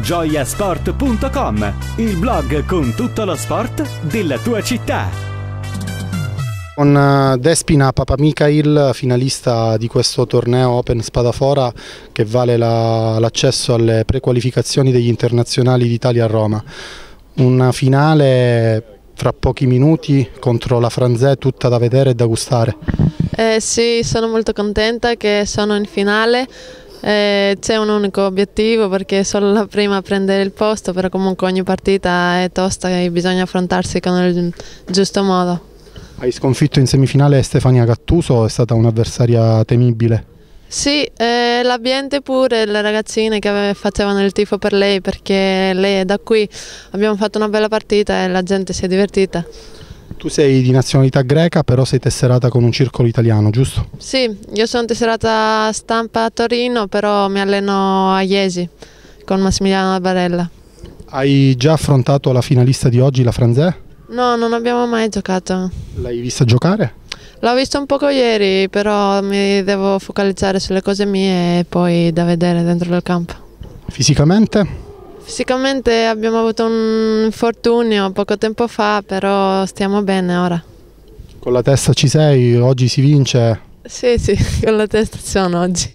gioiasport.com, il blog con tutto lo sport della tua città. Con eh, Despina Papa Papamicail, finalista di questo torneo Open Spadafora che vale l'accesso alle prequalificazioni degli internazionali d'Italia a Roma. Una finale fra pochi minuti contro la Franzè tutta da vedere e da gustare. Eh sì, sono molto contenta che sono in finale. Eh, c'è un unico obiettivo perché è solo la prima a prendere il posto, però comunque ogni partita è tosta e bisogna affrontarsi con il giusto modo. Hai sconfitto in semifinale Stefania Cattuso, è stata un'avversaria temibile? Sì, eh, l'ambiente pure, le ragazzine che facevano il tifo per lei perché lei è da qui, abbiamo fatto una bella partita e la gente si è divertita. Tu sei di nazionalità greca, però sei tesserata con un circolo italiano, giusto? Sì, io sono tesserata stampa a Torino, però mi alleno a Iesi con Massimiliano Barella. Hai già affrontato la finalista di oggi, la Franzè? No, non abbiamo mai giocato. L'hai vista giocare? L'ho vista un poco ieri, però mi devo focalizzare sulle cose mie e poi da vedere dentro il campo. Fisicamente? Fisicamente abbiamo avuto un infortunio poco tempo fa, però stiamo bene ora. Con la testa ci sei, oggi si vince? Sì, sì, con la testa ci sono oggi.